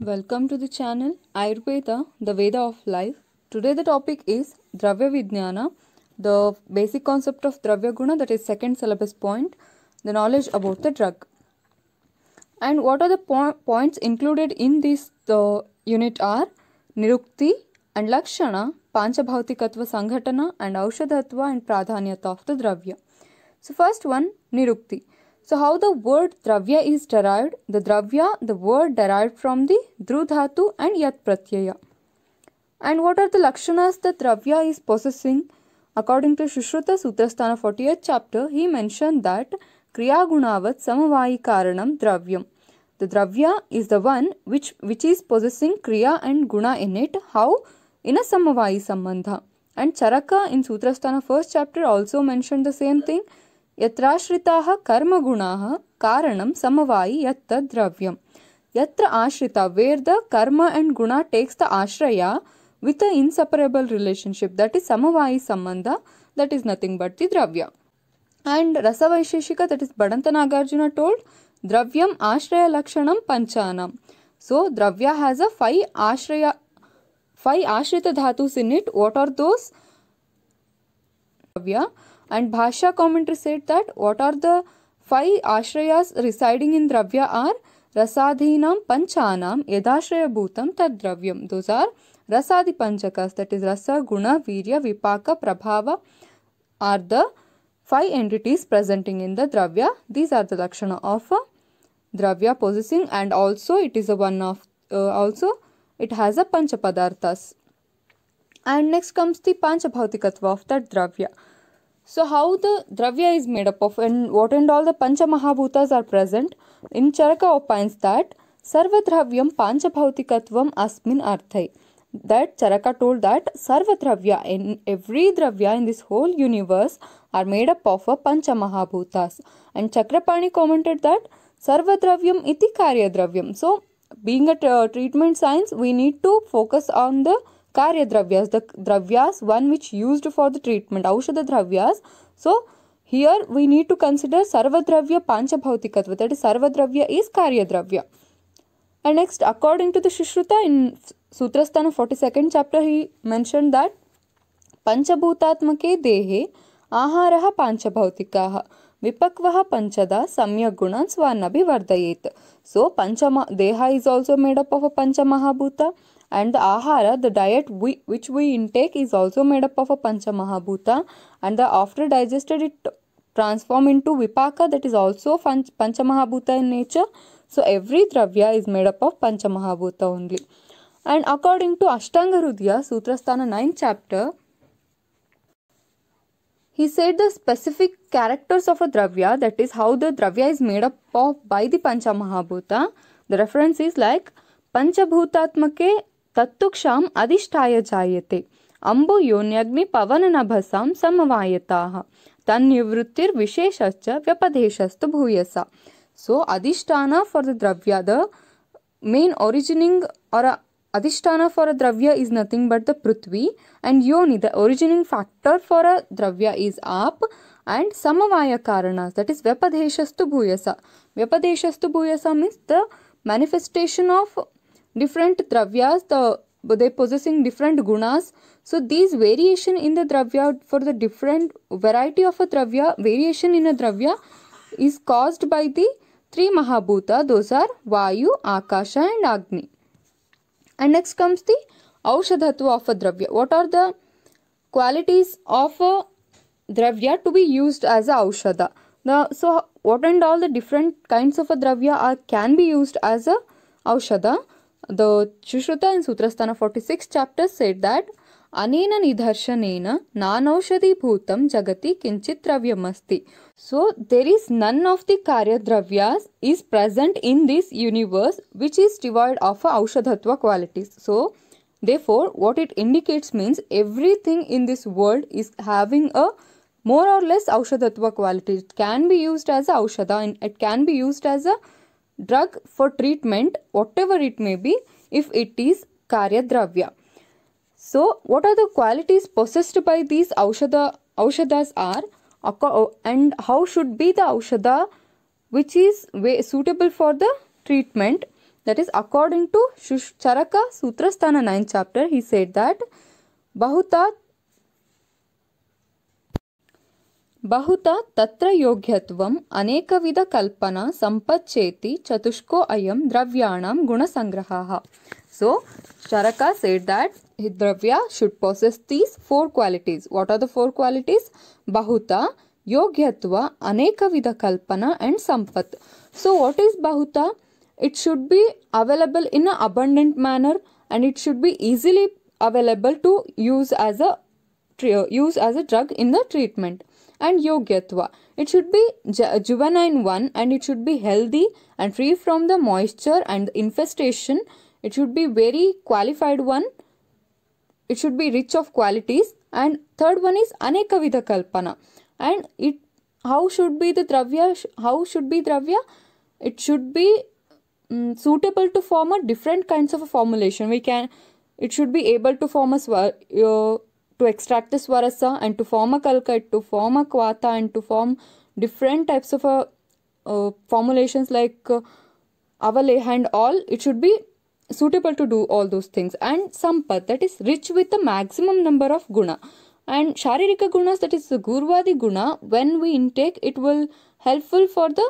Welcome to the channel Ayurveda, the Veda of Life. Today the topic is Dravya Vidyana, the basic concept of Dravya Guna that is second syllabus point, the knowledge about the drug. And what are the po points included in this The unit are Nirukti and Lakshana, Panchabhautikatva Sanghatana and Aushadhatva and Pradhanyata of the Dravya. So first one, Nirukti. So how the word dravya is derived? The dravya, the word derived from the drudhatu and yat pratyaya. And what are the lakshanas that dravya is possessing? According to Shushruta Sutrasthana 40th chapter, he mentioned that Kriya Gunavat Samavayi Karanam Dravyam. The Dravya is the one which, which is possessing Kriya and Guna in it. How? In a samavai Sambandha. And Charaka in Sutrasthana 1st chapter also mentioned the same thing. यत्राश्रिताः कर्मगुणाः कारणं समवायि यत्तद् द्रव्यं यत्र आश्रिता where the karma and guna takes the ashraya with an inseparable relationship that is samavayi sambandha that is nothing but the dravya and rasa vaisheshika that is badanta nagarjuna told dravyam ashraya lakshanam panchanam so dravya has a five ashraya five ashrita dhatus in it what are those dravya And Bhasha commentary said that what are the five ashrayas residing in Dravya are Rasadhinam Panchanam Yadashraya Bhutam Taddravyam. Those are Rasadi Panchakas that is Rasa, Guna, Virya, Vipaka, Prabhava are the five entities presenting in the Dravya. These are the Lakshana of uh, Dravya possessing and also it is a one of uh, also it has a Panchapadarthas. And next comes the Panchabhautikatva of that Dravya. So how the Dravya is made up of and what and all the Panchamahabhutas are present, in Charaka opines that Sarvadravyam Panchabhautikatvam Asmin Arthai. That Charaka told that Sarvadravya in every Dravya in this whole universe are made up of a Panchamahabhutas. And Chakrapani commented that Sarvadravyam iti karya dravyam. So being a treatment science, we need to focus on the karya dravyas the dravyas one which use for the treatment aushadha dravyas so here we need to consider sarvadravya panchabhautikatva that sarvadravya is karya dravya and next according to the Sushruta in Sutrasthana forty second chapter he mention that पंचभूतात्मक देहे आहार पांचभौतिक विपक्व पंचद सम्य गुण स्वान्न भी वर्धयेत so pancham deha is also made up of panchamahabhuta and the ahara the diet we, which we intake is also made up of a panchamahabhuta and the after digested it transform into vipaka that is also panchamahabhuta in nature so every dravya is made up of panchamahabhuta only and according to ashtanga rudya sutrasthana 9th chapter he said the specific characters of a dravya, that is, how the dravya is made up of by the Panchamahabhuta. The reference is like Panchabhutatmake तत्क्षाम अधिष्ठाय जायते अम्बु समवायता तन्निवृत्तिर तन्निवृत्तिर्विशेषश्च व्यपदेशस्तु भूयसा so adhishthana for the dravya the main originating और adhishthana for a dravya is nothing but the prithvi and yoni the originating factor for a dravya is ap and samavaya karana that is व्यपदेशस्तु भूयसा व्यपदेशस्तु भूयसा means the manifestation of different dravyas the they possessing different gunas so these variation in the dravya for the different variety of a dravya variation in a dravya is caused by the three mahabhuta those are vayu akasha and agni and next comes the aushadhatva of a dravya what are the qualities of a dravya to be used as a aushadha the, so what and all the different kinds of a dravya are can be used as a aushadha the Shushruta in Sutrasthana 46 chapter said that Anena Nidharshanena Nanaushadi Bhutam Jagati Kinchitravyamasti. So there is none of the Karya Dravyas is present in this universe which is devoid of Aushadhatva qualities. So therefore what it indicates means everything in this world is having a more or less Aushadhatva quality. It can be used as a Aushadha and it can be used as a drug for treatment, whatever it may be, if it is karyadravya. So, what are the qualities possessed by these aushada? aushadas are and how should be the aushadha which is way, suitable for the treatment that is according to Charaka Sutrasthana 9 chapter he said that Bahuta बहुत तत्र योग्यत्वम् कल्पना संपच्चेति चतुष्को अयम् द्रव्याणां गुणसङ्ग्रहः so Charaka said that dravya should possess these four qualities what are the four qualities bahuta yogyatva kalpana and sampat so what is bahuta it should be available in a manner and it should be be easily to use as as a use as a drug in the treatment and yogyatva. It should be juvenile one and it should be healthy and free from the moisture and infestation. It should be very qualified one. It should be rich of qualities. And third one is anekavida kalpana. And it how should be the dravya? How should be dravya? It should be um, suitable to form a different kinds of a formulation. We can. It should be able to form a uh, to extract the swarasa and to form a kalkat, to form a kvata and to form different types of uh, uh, formulations like uh, avaleha and all, it should be suitable to do all those things. And sampat, that is rich with the maximum number of guna. And sharirika gunas, that is the gurvadi guna, when we intake, it will helpful for the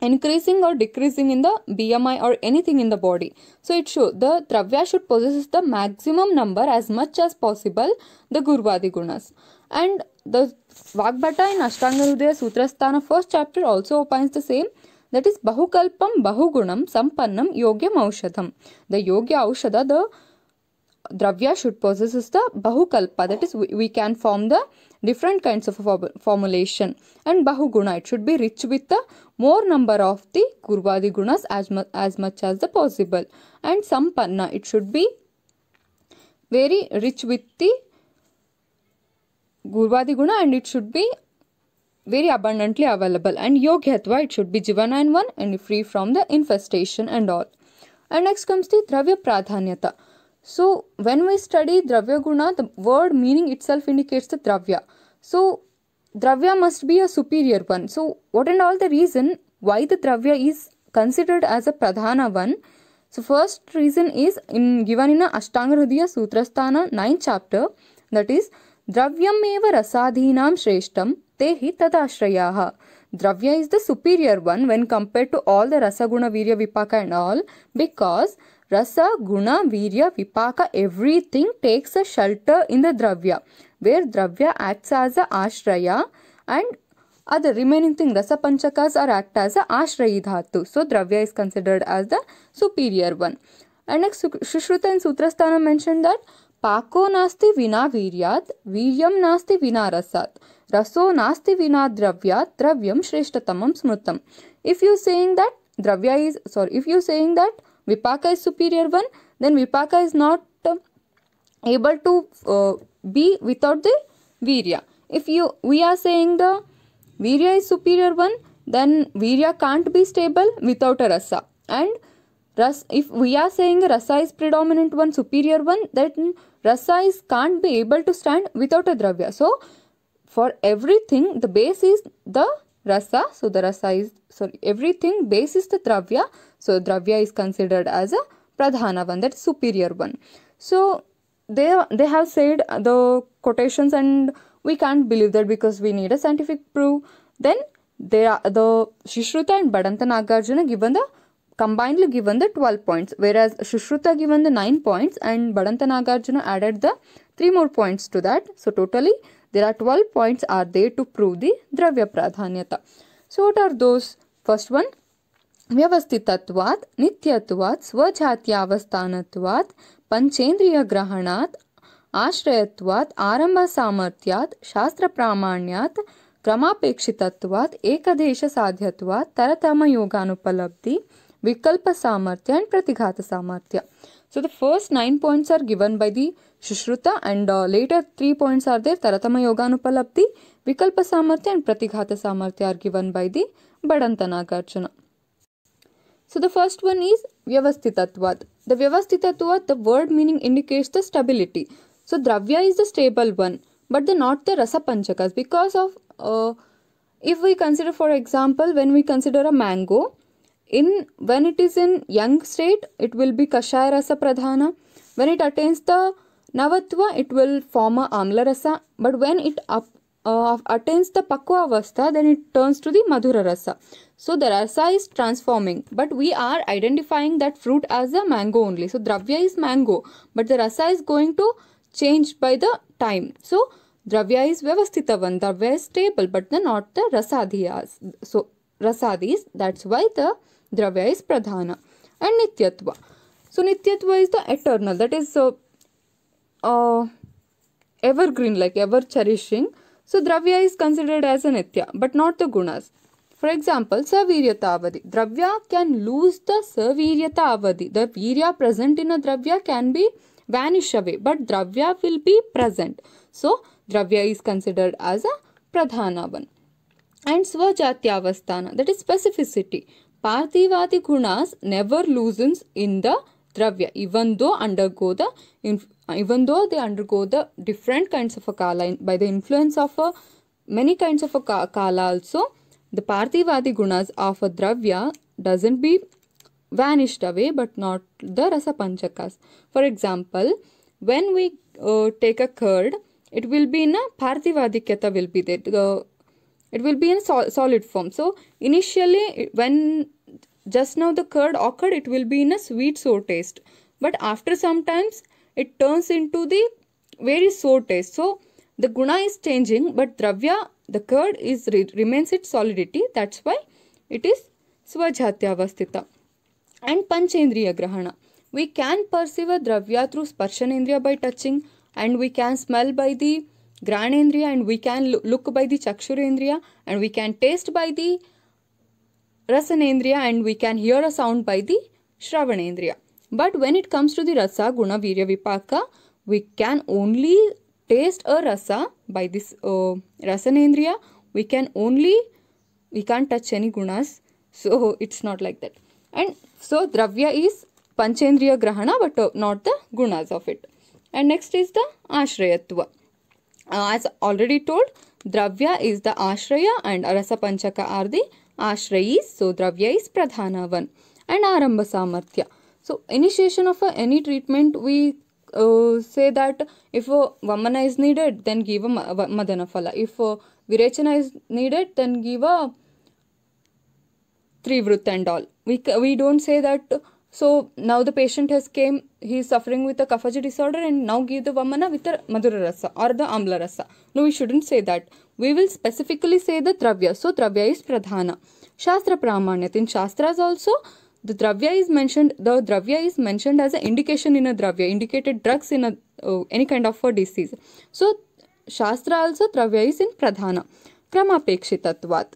increasing or decreasing in the BMI or anything in the body. So it should the Dravya should possess the maximum number as much as possible the Gurvadi Gunas. And the Vagbata in Ashtanga Hridaya Sutrasthana first chapter also opines the same. That is Bahukalpam Bahugunam Sampannam Yogya Maushadham. The Yogya Aushadha, the dravya should possess the bahukalpa that is we, can form the different kinds of formulation and bahuguna it should be rich with the more number of the kurvadi gunas as, mu as much as the possible and sampanna it should be very rich with the gurvadi guna and it should be very abundantly available and yogyatva it should be jivanine one and free from the infestation and all and next comes the dravya pradhanyata so when we study Dravya Guna, the word meaning itself indicates the Dravya. So Dravya must be a superior one. So what and all the reason why the Dravya is considered as a Pradhana one? So first reason is in given in Ashtanga Hridaya Sutrasthana 9th chapter that is Dravyam eva rasadhinam shreshtam tehi tadashrayaha. Dravya is the superior one when compared to all the rasaguna virya vipaka and all because rasa guna virya vipaka every everything takes a shelter in the dravya where dravya acts as a आश्रय and अद remaining thing rasa panchaka are act as a ashraya dhatu so dravya is considered as the superior one and next Sushruta in Sutrasthana mention that पाको नास्ति विना वीरिया वीर नास्ति विना रसात रसो नास्ति विना द्रव्यात द्रव्यम श्रेष्ठतम स्मृतम if you saying that dravya is sorry if you saying that Vipaka is superior one, then Vipaka is not uh, able to uh, be without the Virya. If you we are saying the Virya is superior one, then Virya can't be stable without a Rasa. And Ras, if we are saying Rasa is predominant one, superior one, then Rasa is can't be able to stand without a Dravya. So, for everything, the base is the rasa. So the rasa is, sorry, everything base is the dravya. So dravya is considered as a pradhana one, that superior one. So they, they have said the quotations and we can't believe that because we need a scientific proof. Then there are the Shishruta and Badanta Nagarjuna given the combinedly given the 12 points whereas Shushruta given the 9 points and Badanta Nagarjuna added the 3 more points to that. So totally there are 12 points are there to prove the dravya pradhanyata so what are those first one vyavasthitatvat nityatvat svajatyavasthanatvat panchendriya grahanat ashrayatvat arambha samartyat shastra pramanyat kramapekshitatvat ekadesha sadhyatvat taratama yoganupalabdhi vikalpa samartya and pratighata samartya So the first nine points are given by the Shushruta and uh, later three points are there Taratama Yoga Yoganupalabdhi, Vikalpa Samarthya and Pratighata Samarthya are given by the Badantanagarjuna. So the first one is Vyavasthitatvad. The Vyavasthitatvad, the word meaning indicates the stability. So Dravya is the stable one but the not the Rasa Panchakas because of uh, if we consider for example when we consider a mango in when it is in young state it will be kashaya rasa pradhana when it attains the navatva it will form a amla rasa but when it up, uh, attains the pakva avastha then it turns to the madhura rasa so the rasa is transforming but we are identifying that fruit as a mango only so dravya is mango but the rasa is going to change by the time so dravya is vyavastita dravya is stable but the, not the rasadhyas so rasadhis that's why the dravya is pradhana and nityatva so nityatva is the eternal that is ever green like ever cherishing so dravya is considered as a nitya but not the gunas for example saviryatavadhi dravya can lose the saviryatavadhi the virya present in a dravya can be vanish away but dravya will be present so dravya is considered as a pradhana one and svajatyavasthana that is specificity Partivati gunas never loosens in the dravya, even though undergo the even though they undergo the different kinds of a kala by the influence of a, many kinds of a kala also the partivati gunas of a dravya doesn't be vanished away but not the rasa panchakas for example when we uh, take a curd it will be in a partivadikyata will be there the it will be in sol solid form so initially when just now the curd occurred it will be in a sweet sour taste but after sometimes it turns into the very sour taste so the guna is changing but dravya the curd is remains its solidity that's why it is swajhatyavasthita and panchendriya grahana we can perceive a dravya through sparshanendriya by touching and we can smell by the Granendriya and we can look by the Chakshurendriya and we can taste by the Rasanendriya and we can hear a sound by the Shravanendriya. But when it comes to the Rasa Guna Virya Vipaka, we can only taste a Rasa by this uh, Rasanendriya. We can only, we can't touch any Gunas. So it's not like that. And so Dravya is Panchendriya Grahana but uh, not the Gunas of it. And next is the Ashrayatva. Uh, as already told, Dravya is the Ashraya and Rasa Panchaka are the Ashrayis. So, Dravya is Pradhana one and Arambha Samarthya. So, initiation of uh, any treatment, we uh, say that if uh, Vamana is needed, then give a Madanafala. If uh, Virechana is needed, then give a Trivrut and all. We, we don't say that so now the patient has came, he is suffering with a kaphaja disorder and now give the vamana with the madhura rasa or the amla rasa. No, we shouldn't say that. We will specifically say the dravya. So dravya is pradhana. Shastra pramanyat. In shastras also, the dravya is mentioned, the dravya is mentioned as an indication in a dravya, indicated drugs in a, uh, any kind of a disease. So shastra also dravya is in pradhana. Kramapekshitatvat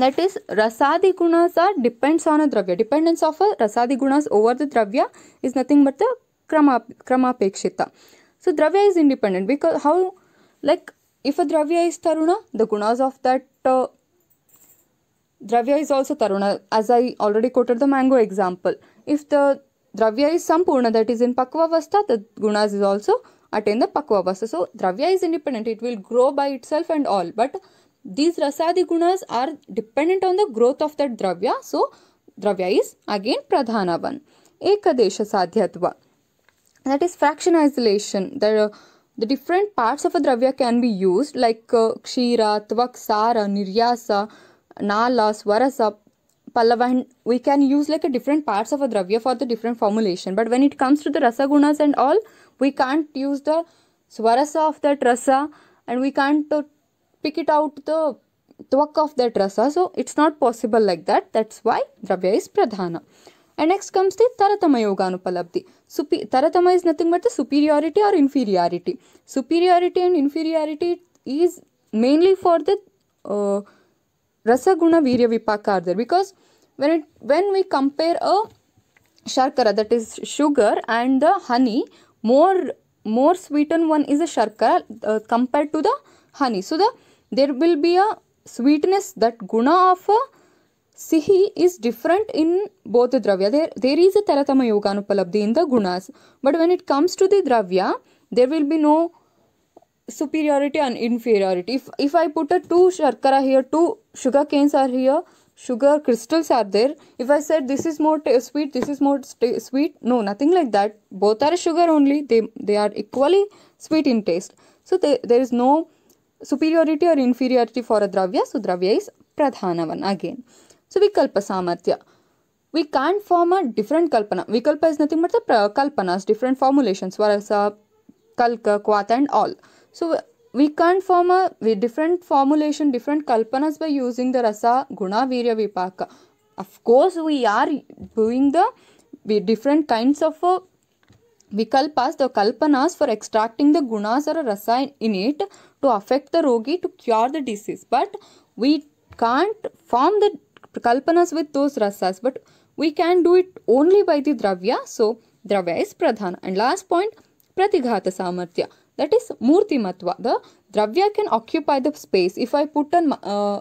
that is rasadi gunas are depends on a dravya dependence of a rasadi gunas over the dravya is nothing but the krama kramapekshita so dravya is independent because how like if a dravya is taruna the gunas of that uh, dravya is also taruna as i already quoted the mango example if the dravya is sampurna that is in pakvavastha the gunas is also attain the pakvavastha so dravya is independent it will grow by itself and all but these rasadi gunas are dependent on the growth of that dravya. So, dravya is again pradhana van. Ekadesha sadhyatva. That is fraction isolation. The, the different parts of a dravya can be used like uh, kshira, tvak, sara, niryasa, nala, swarasa, pallava we can use like a different parts of a dravya for the different formulation but when it comes to the rasagunas and all we can't use the swarasa of that rasa and we can't uh, pick it out the twak of that rasa. So it's not possible like that. That's why Dravya is Pradhana. And next comes the Taratama Yoga Anupalabdhi. Supe- taratama is nothing but the superiority or inferiority. Superiority and inferiority is mainly for the uh, Rasa Guna Virya Vipaka are there because when, it, when we compare a sharkara that is sugar and the honey, more more sweetened one is a sharkara uh, compared to the honey. So the there will be a sweetness that guna of a sihi is different in both the dravya there there is a taratama yoga anupalabdhi in the gunas but when it comes to the dravya there will be no superiority and inferiority if if i put a two sharkara here two sugar canes are here sugar crystals are there if i said this is more sweet this is more sweet no nothing like that both are sugar only they they are equally sweet in taste so they, there is no superiority or inferiority for a dravya so dravya is pradhana one again so vikalpa samarthya we can't form a different kalpana vikalpa is nothing but the kalpanas different formulations varasa kalka kwata and all so we can't form a different formulation different kalpanas by using the rasa guna virya vipaka of course we are doing the different kinds of uh, vikalpas the kalpanas for extracting the gunas or rasa in it to affect the rogi to cure the disease but we can't form the kalpanas with those rasas but we can do it only by the dravya so dravya is pradhana and last point pratighata samarthya that is murti matva the dravya can occupy the space if i put an uh,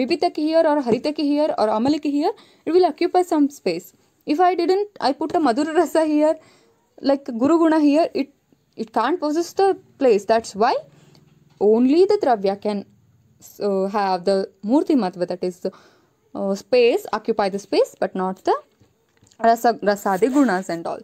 bibitaki here or haritaki here or amaliki here it will occupy some space if i didn't i put a madhura rasa here like guru guna here it it can't possess the place that's why only the Dravya can uh, have the Murti Mattva that is uh, space, occupy the space but not the rasa, rasadi gunas and all.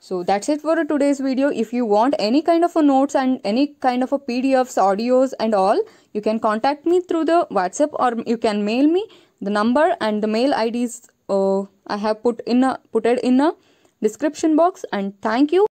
So that's it for today's video. If you want any kind of a notes and any kind of a PDFs, audios and all, you can contact me through the WhatsApp or you can mail me. The number and the mail IDs uh, I have put in a put it in a description box and thank you.